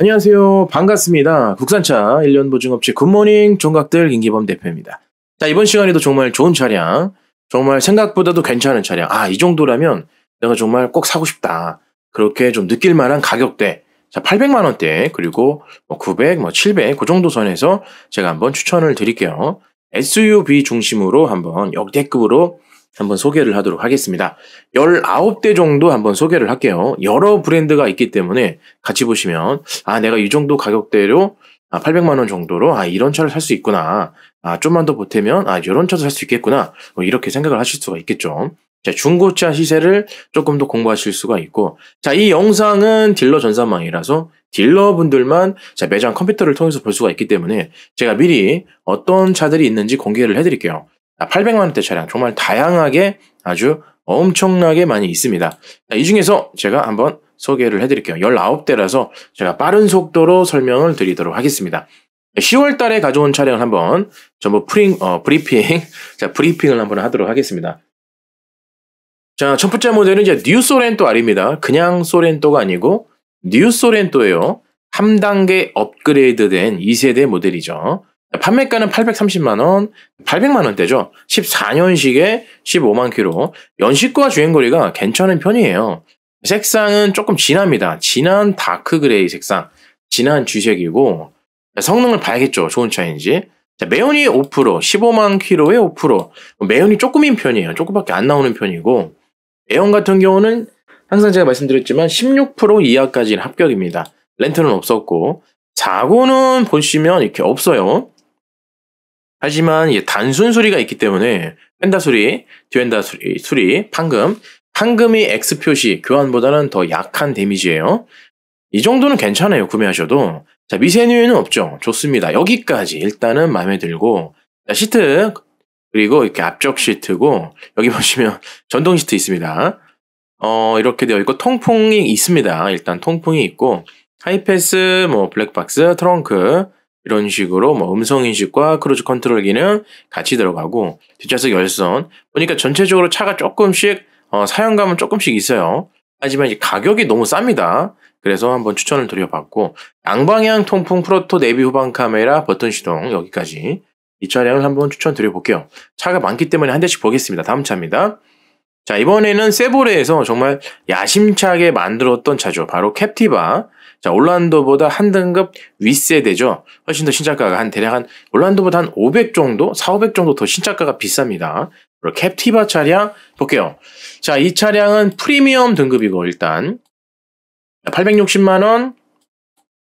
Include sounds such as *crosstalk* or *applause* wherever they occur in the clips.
안녕하세요. 반갑습니다. 국산차 1년 보증업체 굿모닝 종각들 김기범 대표입니다. 자, 이번 시간에도 정말 좋은 차량, 정말 생각보다도 괜찮은 차량. 아, 이 정도라면 내가 정말 꼭 사고 싶다. 그렇게 좀 느낄 만한 가격대. 자, 800만 원대, 그리고 뭐 900, 뭐 700, 그 정도 선에서 제가 한번 추천을 드릴게요. SUV 중심으로 한번 역대급으로 한번 소개를 하도록 하겠습니다. 19대 정도 한번 소개를 할게요. 여러 브랜드가 있기 때문에 같이 보시면 아 내가 이 정도 가격대로 아, 800만 원 정도로 아 이런 차를 살 수 있구나. 아 좀만 더 보태면 아 이런 차도 살 수 있겠구나. 뭐 이렇게 생각을 하실 수가 있겠죠. 자, 중고차 시세를 조금 더 공부하실 수가 있고 자, 이 영상은 딜러 전산망이라서 딜러분들만 자, 매장 컴퓨터를 통해서 볼 수가 있기 때문에 제가 미리 어떤 차들이 있는지 공개를 해드릴게요. 800만 아, 원대 차량 정말 다양하게 아주 엄청나게 많이 있습니다. 이 중에서 제가 한번 소개를 해드릴게요. 19대라서 제가 빠른 속도로 설명을 드리도록 하겠습니다. 10월 달에 가져온 차량을 한번 전부 프링, 어, 브리핑, 자, 브리핑을 한번 하도록 하겠습니다. 자, 첫 번째 모델은 이제 뉴 소렌토 R입니다. 그냥 소렌토가 아니고 뉴 소렌토예요. 3단계 업그레이드 된 2세대 모델이죠. 판매가는 830만원, 800만원대죠. 14년식에 15만 키로 연식과 주행거리가 괜찮은 편이에요. 색상은 조금 진합니다. 진한 다크 그레이 색상, 진한 주색이고 성능을 봐야겠죠. 좋은 차인지. 매연이 5%, 15만 키로에 5%. 매연이 조금인 편이에요. 조금밖에 안 나오는 편이고, 에온 같은 경우는 항상 제가 말씀드렸지만 16% 이하까지는 합격입니다. 렌트는 없었고, 자고는 보시면 이렇게 없어요. 하지만 단순 수리가 있기 때문에 펜다 수리, 듀엔다 수리, 수리, 판금 판금이 X 표시 교환보다는 더 약한 데미지예요. 이 정도는 괜찮아요. 구매하셔도. 자, 미세누에는 없죠. 좋습니다. 여기까지 일단은 마음에 들고 자, 시트 그리고 이렇게 앞쪽 시트고 여기 *laughs* 보시면 전동 시트 있습니다. 어, 이렇게 되어 있고 통풍이 있습니다. 일단 통풍이 있고 하이패스, 뭐 블랙박스, 트렁크 이런 식으로 뭐 음성 인식과 크루즈 컨트롤 기능 같이 들어가고 뒷좌석 열선 보니까 전체적으로 차가 조금씩 어, 사용감은 조금씩 있어요. 하지만 이제 가격이 너무 쌉니다. 그래서 한번 추천을 드려봤고 양방향 통풍 프로토 내비 후방 카메라 버튼 시동 여기까지 이 차량을 한번 추천드려볼게요. 차가 많기 때문에 한 대씩 보겠습니다. 다음 차입니다. 자 이번에는 세보레에서 정말 야심차게 만들었던 차죠. 바로 캡티바 자, 올란도보다 한 등급 윗세대죠. 훨씬 더 신작가가 한 대략 한 올란도보다 한 500 정도, 4, 500 정도 더 신작가가 비쌉니다. 그리고 캡티바 차량 볼게요. 자, 이 차량은 프리미엄 등급이고 일단 860만 원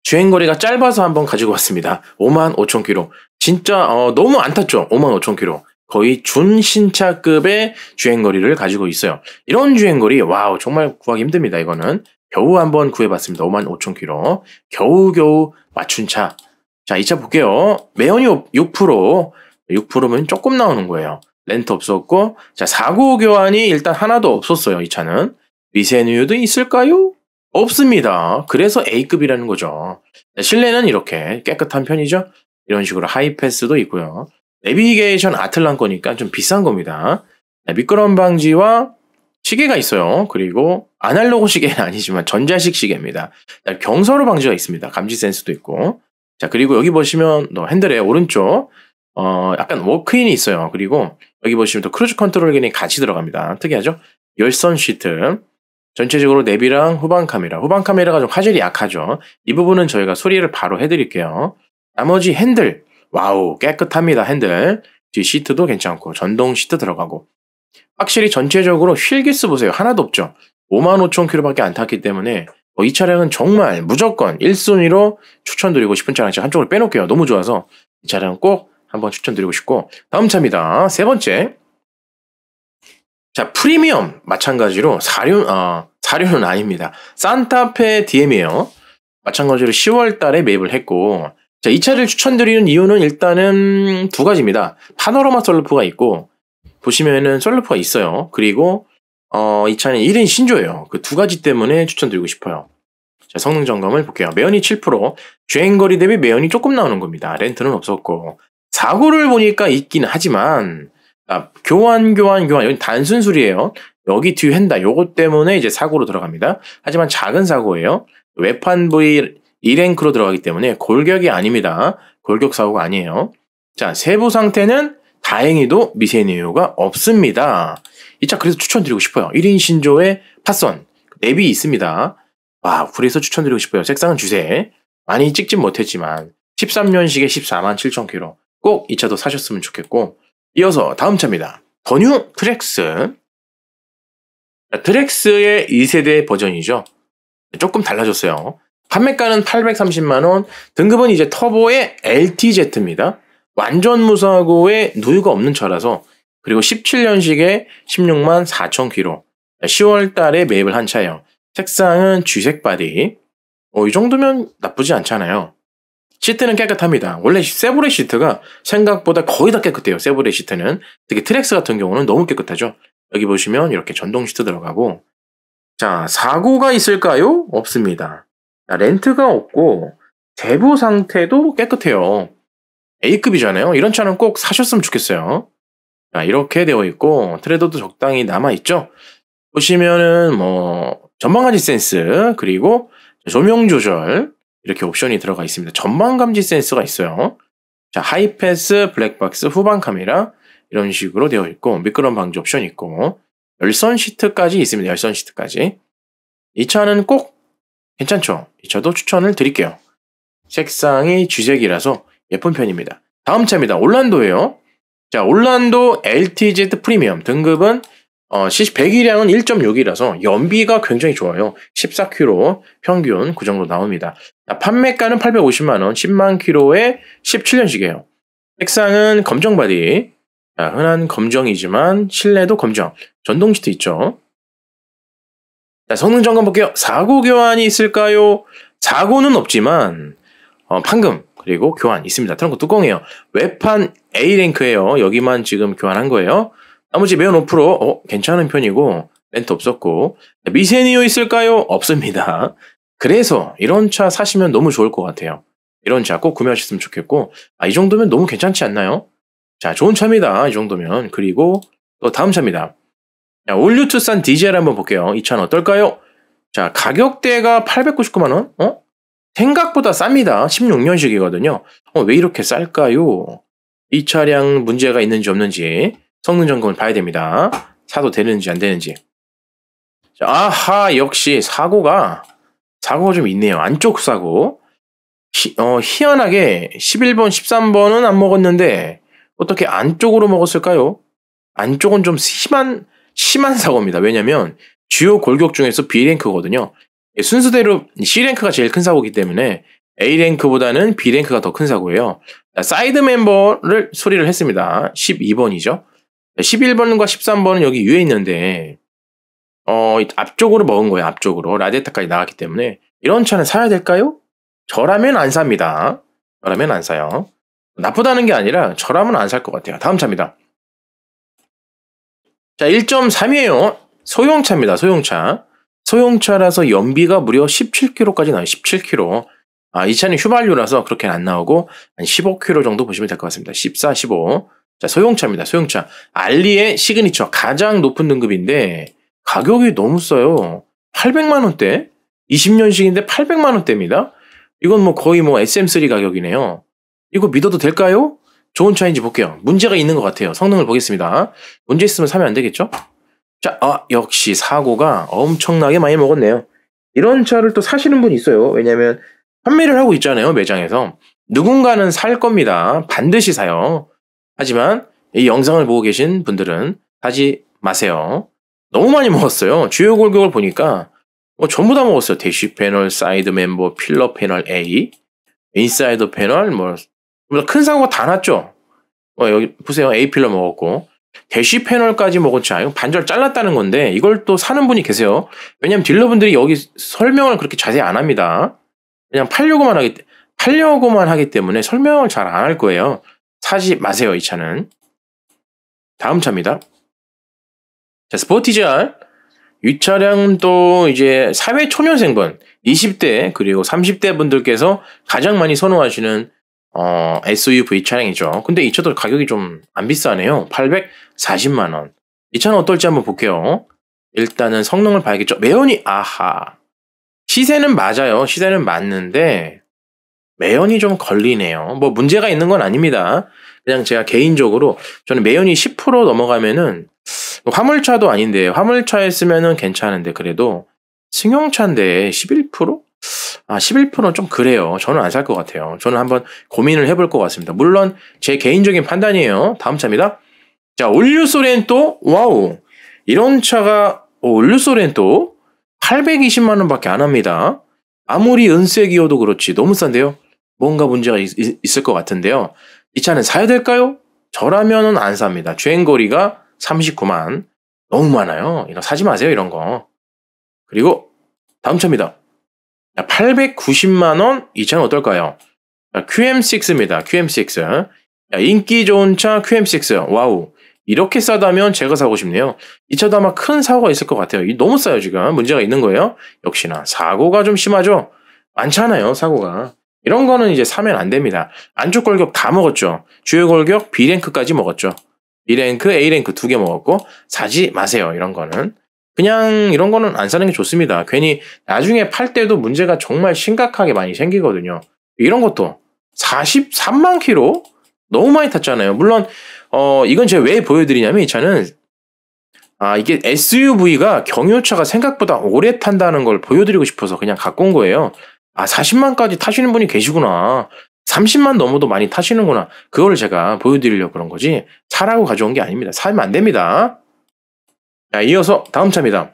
주행 거리가 짧아서 한번 가지고 왔습니다. 5만 5천 킬로. 진짜 어, 너무 안 탔죠. 5만 5천 킬로. 거의 준신차급의 주행거리를 가지고 있어요. 이런 주행거리, 와우, 정말 구하기 힘듭니다, 이거는. 겨우 한번 구해봤습니다. 5만5천0로 겨우겨우 맞춘 차. 자, 이 차 볼게요. 매연이 6%, 6%면 조금 나오는 거예요. 렌트 없었고, 자, 사고 교환이 일단 하나도 없었어요. 이 차는. 미세누유도 있을까요? 없습니다. 그래서 A급이라는 거죠. 실내는 이렇게 깨끗한 편이죠. 이런 식으로 하이패스도 있고요. 내비게이션 아틀란 거니까 좀 비싼 겁니다. 미끄럼 방지와 시계가 있어요. 그리고 아날로그 시계는 *laughs* 아니지만 전자식 시계입니다. 경사로 방지가 있습니다. 감지 센스도 있고. 자, 그리고 여기 보시면 핸들의 오른쪽 어, 약간 워크인이 있어요. 그리고 여기 보시면 또 크루즈 컨트롤 기능이 같이 들어갑니다. 특이하죠? 열선 시트. 전체적으로 내비랑 후방 카메라. 후방 카메라가 좀 화질이 약하죠. 이 부분은 저희가 수리를 바로 해드릴게요. 나머지 핸들. 와우, 깨끗합니다. 핸들. 뒤 시트도 괜찮고, 전동 시트 들어가고. 확실히 전체적으로 휠기스 보세요. 하나도 없죠. 5만5천0로밖에안 탔기 때문에 어, 이 차량은 정말 무조건 1순위로 추천드리고 싶은 차량 제가 한쪽으로 빼놓을게요. 너무 좋아서 이 차량 꼭 한번 추천드리고 싶고 다음 차입니다. 세 번째 자 프리미엄 마찬가지로 사륜 어, 사륜은 아닙니다. 산타페 DM이에요. 마찬가지로 10월달에 매입을 했고 자 이 차를 추천드리는 이유는 일단은 두 가지입니다. 파노라마 솔루프가 있고 보시면은 솔루프가 있어요. 그리고 어, 이 차는 1인 신조예요. 그 두 가지 때문에 추천드리고 싶어요. 자, 성능 점검을 볼게요. 매연이 7%, 주행거리 대비 매연이 조금 나오는 겁니다. 렌트는 없었고. 사고를 보니까 있긴 하지만, 아, 교환, 교환, 교환. 여기 단순 수리예요. 여기 뒤 헨다. 요것 때문에 이제 사고로 들어갑니다. 하지만 작은 사고예요. 외판 부위 1행크로 들어가기 때문에 골격이 아닙니다. 골격 사고가 아니에요. 자, 세부 상태는 다행히도 미세누유가 없습니다. 이 차 그래서 추천드리고 싶어요. 1인 신조의 파선 앱이 있습니다. 와 그래서 추천드리고 싶어요. 색상은 주세 많이 찍진 못했지만 13년식에 14만 7천 킬로 꼭 이 차도 사셨으면 좋겠고 이어서 다음 차입니다. 더뉴 트렉스 트렉스의 2세대 버전이죠. 조금 달라졌어요. 판매가는 830만원, 등급은 이제 터보의 LTZ입니다. 완전 무사고에 누유가 없는 차라서 그리고 17년식에 16만 4천 킬로 10월 달에 매입을 한 차예요. 색상은 쥐색 바디. 어, 이 정도면 나쁘지 않잖아요. 시트는 깨끗합니다. 원래 세브레 시트가 생각보다 거의 다 깨끗해요. 세브레 시트는. 특히 트렉스 같은 경우는 너무 깨끗하죠. 여기 보시면 이렇게 전동 시트 들어가고. 자, 사고가 있을까요? 없습니다. 렌트가 없고, 대부 상태도 깨끗해요. A급이잖아요. 이런 차는 꼭 사셨으면 좋겠어요. 자, 이렇게 되어 있고 트레더도 적당히 남아 있죠. 보시면은 뭐 전방감지 센스 그리고 조명 조절 이렇게 옵션이 들어가 있습니다. 전방감지 센스가 있어요. 자, 하이패스, 블랙박스, 후방 카메라 이런 식으로 되어 있고 미끄럼 방지 옵션 있고 열선 시트까지 있습니다. 열선 시트까지. 이 차는 꼭 괜찮죠? 이 차도 추천을 드릴게요. 색상이 주색이라서 예쁜 편입니다. 다음 차입니다. 올란도예요. 자, 올란도 LTZ 프리미엄 등급은 어, 시시 배기량은 1.6이라서 연비가 굉장히 좋아요. 14km 평균 그 정도 나옵니다. 자, 판매가는 850만원, 10만 k 로에 17년식이에요. 색상은 검정 바디, 자, 흔한 검정이지만 실내도 검정, 전동 시트 있죠. 자, 성능 점검 볼게요. 사고 교환이 있을까요? 사고는 없지만 어, 판금, 그리고 교환 있습니다. 트렁크 뚜껑이에요. 외판 A랭크예요. 여기만 지금 교환한 거예요. 나머지 매우 높으로 어, 괜찮은 편이고 렌트 없었고 미세니오 있을까요? 없습니다. 그래서 이런 차 사시면 너무 좋을 것 같아요. 이런 차 꼭 구매하셨으면 좋겠고 아, 이 정도면 너무 괜찮지 않나요? 자 좋은 차입니다. 이 정도면 그리고 또 다음 차입니다. 자, 올뉴투싼 디젤 한번 볼게요. 이 차는 어떨까요? 자 가격대가 899만원? 어? 생각보다 쌉니다. 16년식이거든요. 어, 왜 이렇게 쌀까요? 이 차량 문제가 있는지 없는지 성능 점검을 봐야 됩니다. 사도 되는지 안 되는지. 아하 역시 사고가 사고가 좀 있네요. 안쪽 사고. 희, 어, 희한하게 11번, 13번은 안 먹었는데 어떻게 안쪽으로 먹었을까요? 안쪽은 좀 심한 심한 사고입니다. 왜냐면 하 주요 골격 중에서 B랭크거든요. 순수대로 C랭크가 제일 큰 사고이기 때문에 A랭크보다는 B랭크가 더 큰 사고예요. 사이드 멤버를 소리를 했습니다. 12번이죠. 11번과 13번은 여기 위에 있는데 어, 앞쪽으로 먹은 거예요. 앞쪽으로. 라디에타까지 나갔기 때문에 이런 차는 사야 될까요? 저라면 안 삽니다. 저라면 안 사요. 나쁘다는 게 아니라 저라면 안 살 것 같아요. 다음 차입니다. 자, 1.3이에요. 소형차입니다. 소형차. 소형차라서 연비가 무려 17km까지 나요. 17km. 아, 이 차는 휘발유라서 그렇게는 안 나오고 한 15km 정도 보시면 될 것 같습니다. 14, 15. 자, 소형차입니다. 소형차. 알리의 시그니처 가장 높은 등급인데 가격이 너무 싸요. 800만 원대. 20년식인데 800만 원대입니다. 이건 뭐 거의 뭐 SM3 가격이네요. 이거 믿어도 될까요? 좋은 차인지 볼게요. 문제가 있는 것 같아요. 성능을 보겠습니다. 문제 있으면 사면 안 되겠죠? 자, 아, 역시 사고가 엄청나게 많이 먹었네요. 이런 차를 또 사시는 분 있어요. 왜냐면 판매를 하고 있잖아요, 매장에서. 누군가는 살 겁니다. 반드시 사요. 하지만 이 영상을 보고 계신 분들은 사지 마세요. 너무 많이 먹었어요. 주요 골격을 보니까 뭐 전부 다 먹었어요. 대쉬 패널, 사이드 멤버, 필러 패널 A, 인사이드 패널, 뭐, 뭐 큰 사고가 다 났죠. 뭐 여기 보세요. A 필러 먹었고, 대시패널까지 먹었지 아유 반절 잘랐다는 건데 이걸 또 사는 분이 계세요. 왜냐면 딜러분들이 여기 설명을 그렇게 자세히 안 합니다. 그냥 팔려고만 하기 팔려고만 하기 때문에 설명을 잘 안 할 거예요. 사지 마세요 이 차는. 다음 차입니다. 자 스포티지알 이 차량 또 이제 사회 초년생분 20대 그리고 30대 분들께서 가장 많이 선호하시는 어, SUV 차량이죠. 근데 이 차도 가격이 좀 안 비싸네요. 840만원. 이 차는 어떨지 한번 볼게요. 일단은 성능을 봐야겠죠. 매연이, 아하. 시세는 맞아요. 시세는 맞는데, 매연이 좀 걸리네요. 뭐 문제가 있는 건 아닙니다. 그냥 제가 개인적으로 저는 매연이 10% 넘어가면은 뭐 화물차도 아닌데 화물차에 으면은 괜찮은데 그래도 승용차인데 11%? 아, 11%는 좀 그래요. 저는 안 살 것 같아요. 저는 한번 고민을 해볼 것 같습니다. 물론 제 개인적인 판단이에요. 다음 차입니다. 자, 올류 소렌또, 와우. 이런 차가, 올류 소렌또, 820만원 밖에 안 합니다. 아무리 은색이어도 그렇지. 너무 싼데요? 뭔가 문제가 있, 있을 것 같은데요. 이 차는 사야 될까요? 저라면은 안 삽니다. 주행거리가 39만. 너무 많아요. 이거 사지 마세요, 이런 거. 그리고 다음 차입니다. 890만원 이 차는 어떨까요? QM6입니다. QM6. 인기 좋은 차 QM6. 와우. 이렇게 싸다면 제가 사고 싶네요. 이 차도 아마 큰 사고가 있을 것 같아요. 너무 싸요, 지금. 문제가 있는 거예요. 역시나 사고가 좀 심하죠? 많잖아요, 사고가. 이런 거는 이제 사면 안 됩니다. 안쪽 골격 다 먹었죠. 주요 골격 B랭크까지 먹었죠. B랭크, A랭크 두 개 먹었고 사지 마세요, 이런 거는. 그냥 이런 거는 안 사는 게 좋습니다. 괜히 나중에 팔 때도 문제가 정말 심각하게 많이 생기거든요. 이런 것도 43만 키로 너무 많이 탔잖아요. 물론 어 이건 제가 왜 보여드리냐면 이 차는 아 이게 SUV가 경유차가 생각보다 오래 탄다는 걸 보여드리고 싶어서 그냥 갖고 온 거예요. 아 40만까지 타시는 분이 계시구나. 30만 넘어도 많이 타시는구나. 그걸 제가 보여드리려고 그런 거지. 차라고 가져온 게 아닙니다. 사면 안 됩니다. 자, 이어서 다음 차입니다.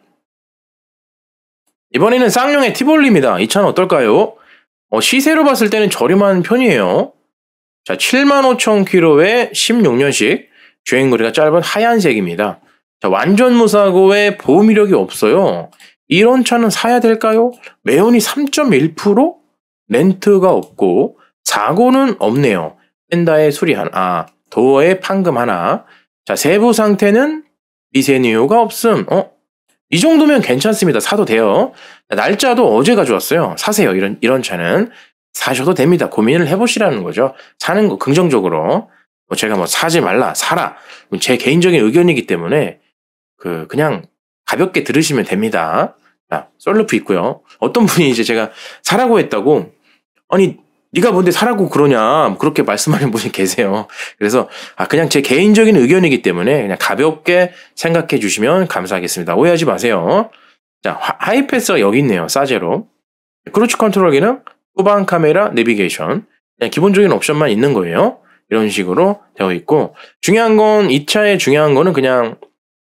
이번에는 쌍용의 티볼리입니다. 이 차는 어떨까요? 어, 시세로 봤을 때는 저렴한 편이에요. 자, 75,000km에 16년식, 주행거리가 짧은 하얀색입니다. 자, 완전 무사고에 보호 이력이 없어요. 이런 차는 사야 될까요? 매연이 3.1%? 렌트가 없고, 사고는 없네요. 펜다의 수리 하나, 아, 도어의 판금 하나. 자, 세부 상태는 미세이유가 없음. 어? 이 정도면 괜찮습니다. 사도 돼요. 날짜도 어제 가져왔어요. 사세요. 이런, 이런 차는. 사셔도 됩니다. 고민을 해보시라는 거죠. 사는 거 긍정적으로. 뭐 제가 뭐 사지 말라, 사라. 제 개인적인 의견이기 때문에 그, 그냥 가볍게 들으시면 됩니다. 자, 솔루프 있고요. 어떤 분이 이제 제가 사라고 했다고 아니 네가 뭔데 사라고 그러냐 그렇게 말씀하는 분이 계세요. 그래서 아 그냥 제 개인적인 의견이기 때문에 그냥 가볍게 생각해 주시면 감사하겠습니다. 오해하지 마세요. 자 하이패스가 여기 있네요. 사제로 크루즈 컨트롤 기능, 후방 카메라, 내비게이션 그냥 기본적인 옵션만 있는 거예요. 이런 식으로 되어 있고 중요한 건 이차에 중요한 거는 그냥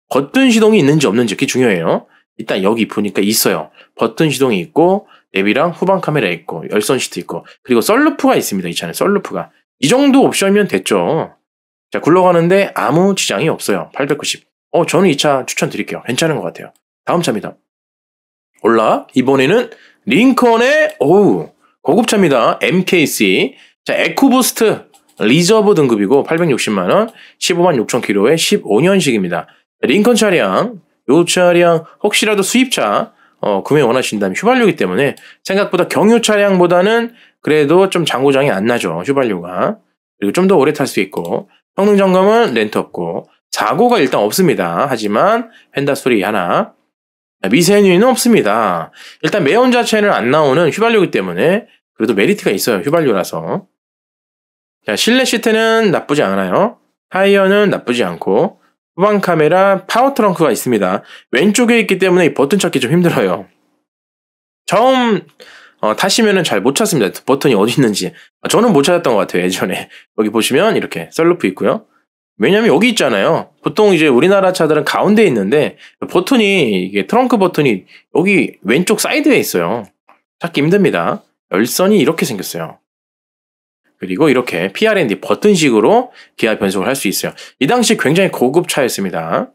버튼 시동이 있는지 없는지 그게 중요해요. 일단 여기 보니까 있어요. 버튼 시동이 있고 앱이랑 후방 카메라 있고 열선 시트 있고 그리고 썰루프가 있습니다. 이 차는 썰루프가 이 정도 옵션이면 됐죠. 자 굴러가는데 아무 지장이 없어요. 890. 어 저는 이 차 추천드릴게요. 괜찮은 것 같아요. 다음 차입니다. 올라 이번에는 링컨의 오우 고급차입니다. MKC 자 에코부스트 리저브 등급이고 860만원 15만 6천 킬로에 15년식입니다. 링컨 차량 요 차량 혹시라도 수입차 어, 구매 원하신다면 휘발유기 때문에 생각보다 경유 차량보다는 그래도 좀 장고장이 안 나죠. 휘발유가. 그리고 좀 더 오래 탈 수 있고 성능 점검은 렌트 없고 사고가 일단 없습니다. 하지만 휀다 소리 하나 아, 미세누이는 없습니다. 일단 매연 자체는 안 나오는 휘발유기 때문에 그래도 메리트가 있어요. 휘발유라서. 자, 실내 시트는 나쁘지 않아요. 타이어는 나쁘지 않고 후방 카메라, 파워 트렁크가 있습니다. 왼쪽에 있기 때문에 버튼 찾기 좀 힘들어요. 처음 어, 타시면은 잘 못 찾습니다. 버튼이 어디 있는지. 아, 저는 못 찾았던 것 같아요, 예전에. 여기 보시면 이렇게 셀루프 있고요. 왜냐면 여기 있잖아요. 보통 이제 우리나라 차들은 가운데 있는데 버튼이 이게 트렁크 버튼이 여기 왼쪽 사이드에 있어요. 찾기 힘듭니다. 열선이 이렇게 생겼어요. 그리고 이렇게 PRND 버튼식으로 기아 변속을 할 수 있어요. 이 당시 굉장히 고급 차였습니다.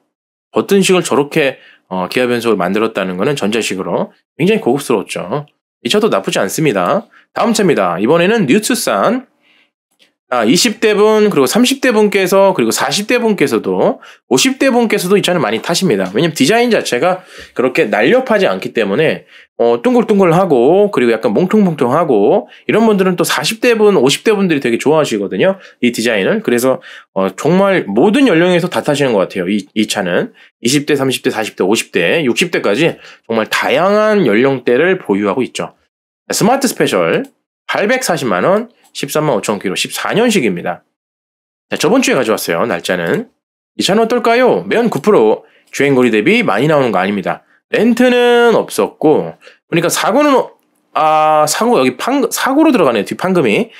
버튼식을 저렇게 어, 기아 변속을 만들었다는 것은 전자식으로 굉장히 고급스러웠죠. 이 차도 나쁘지 않습니다. 다음 차입니다. 이번에는 뉴투산 아, 20대 분, 그리고 30대 분께서, 그리고 40대 분께서도, 50대 분께서도 이 차는 많이 타십니다. 왜냐면 디자인 자체가 그렇게 날렵하지 않기 때문에, 어, 둥글둥글하고, 그리고 약간 몽퉁몽퉁하고, 이런 분들은 또 40대 분, 50대 분들이 되게 좋아하시거든요. 이 디자인을. 그래서, 어, 정말 모든 연령에서 다 타시는 것 같아요. 이, 이 차는. 20대, 30대, 40대, 50대, 60대까지 정말 다양한 연령대를 보유하고 있죠. 스마트 스페셜, 840만원, 13만 5천 키로 14년식입니다. 자, 저번 주에 가져왔어요. 날짜는. 이 차는 어떨까요? 매연 9% 주행거리 대비 많이 나오는 거 아닙니다. 렌트는 없었고 그러니까 사고는 아 사고 여기 판 사고로 들어가네요. 뒷판금이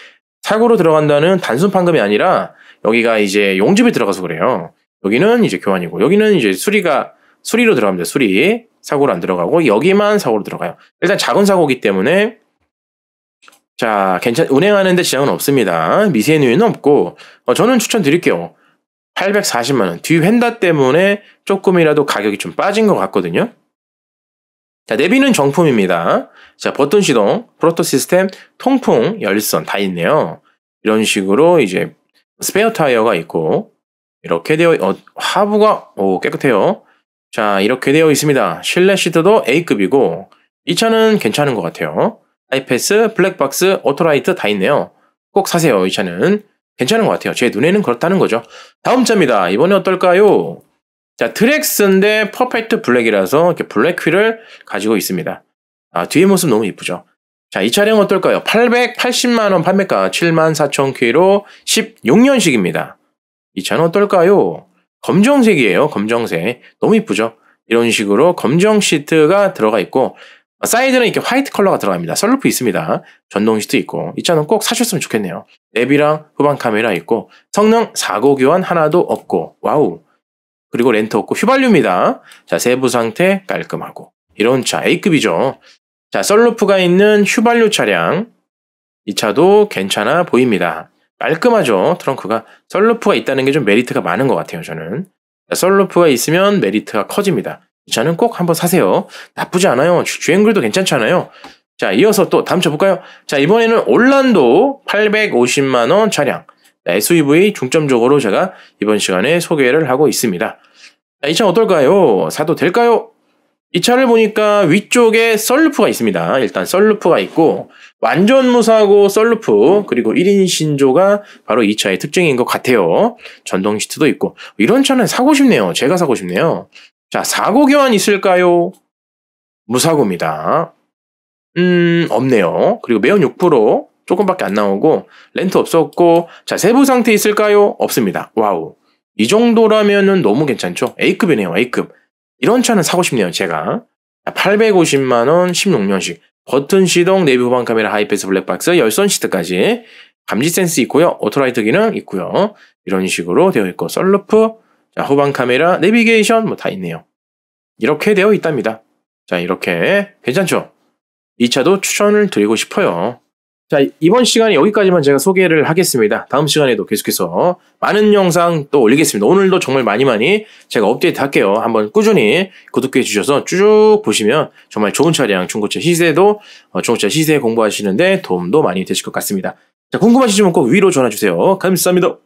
사고로 들어간다는 단순 판금이 아니라 여기가 이제 용접이 들어가서 그래요. 여기는 이제 교환이고 여기는 이제 수리가 수리로 들어갑니다. 수리 사고로 안 들어가고 여기만 사고로 들어가요. 일단 작은 사고기 때문에 자, 괜찮, 운행하는데 지장은 없습니다. 미세누유는 없고, 어, 저는 추천드릴게요. 840만원. 뒤 휀다 때문에 조금이라도 가격이 좀 빠진 것 같거든요. 자, 내비는 정품입니다. 자, 버튼 시동, 프로토 시스템, 통풍, 열선 다 있네요. 이런 식으로 이제 스페어 타이어가 있고, 이렇게 되어, 어, 하부가, 오, 깨끗해요. 자, 이렇게 되어 있습니다. 실내 시트도 A급이고, 이 차는 괜찮은 것 같아요. 아이패스, 블랙박스, 오토라이트 다 있네요. 꼭 사세요. 이 차는 괜찮은 것 같아요. 제 눈에는 그렇다는 거죠. 다음 차입니다. 이번에 어떨까요? 자, 트렉스인데 퍼펙트 블랙이라서 이렇게 블랙 휠을 가지고 있습니다. 아, 뒤에 모습 너무 이쁘죠? 자, 이 차량 어떨까요? 880만원 판매가 7 4 0 0천 퀴로 16년식입니다. 이 차는 어떨까요? 검정색이에요. 검정색. 너무 이쁘죠? 이런 식으로 검정 시트가 들어가 있고 사이드는 이렇게 화이트 컬러가 들어갑니다. 셀루프 있습니다. 전동 시트 있고 이 차는 꼭 사셨으면 좋겠네요. 랩이랑 후방 카메라 있고 성능 사고 교환 하나도 없고 와우 그리고 렌트 없고 휘발유입니다. 자 세부 상태 깔끔하고 이런 차 A급이죠. 자 셀루프가 있는 휘발유 차량 이 차도 괜찮아 보입니다. 깔끔하죠 트렁크가 셀루프가 있다는 게 좀 메리트가 많은 것 같아요 저는 셀루프가 있으면 메리트가 커집니다. 저는 꼭 한번 사세요. 나쁘지 않아요. 주행글도 괜찮잖아요. 자, 이어서 또 다음 차 볼까요? 자, 이번에는 올란도 850만원 차량. SUV 네, 중점적으로 제가 이번 시간에 소개를 하고 있습니다. 자, 이 차 어떨까요? 사도 될까요? 이 차를 보니까 위쪽에 썰루프가 있습니다. 일단 썰루프가 있고 완전 무사고 썰루프 그리고 1인 신조가 바로 이 차의 특징인 것 같아요. 전동 시트도 있고 이런 차는 사고 싶네요. 제가 사고 싶네요. 자, 사고 교환 있을까요? 무사고입니다. 음, 없네요. 그리고 매연 6% 조금밖에 안 나오고 렌트 없었고 자, 세부 상태 있을까요? 없습니다. 와우. 이 정도라면은 너무 괜찮죠? A급이네요. A급. 이런 차는 사고 싶네요, 제가. 850만원, 16년식. 버튼 시동, 내비 후방 카메라, 하이패스 블랙박스, 열선 시트까지. 감지 센스 있고요. 오토라이트 기능 있고요. 이런 식으로 되어 있고, 썰루프, 자, 후방 카메라, 내비게이션 뭐 다 있네요. 이렇게 되어 있답니다. 자, 이렇게 괜찮죠? 이 차도 추천을 드리고 싶어요. 자, 이번 시간에 여기까지만 제가 소개를 하겠습니다. 다음 시간에도 계속해서 많은 영상 또 올리겠습니다. 오늘도 정말 많이 많이 제가 업데이트 할게요. 한번 꾸준히 구독해 주셔서 쭉 보시면 정말 좋은 차량, 중고차 시세도, 어, 중고차 시세 공부하시는데 도움도 많이 되실 것 같습니다. 자, 궁금하시면 꼭 위로 전화 주세요. 감사합니다.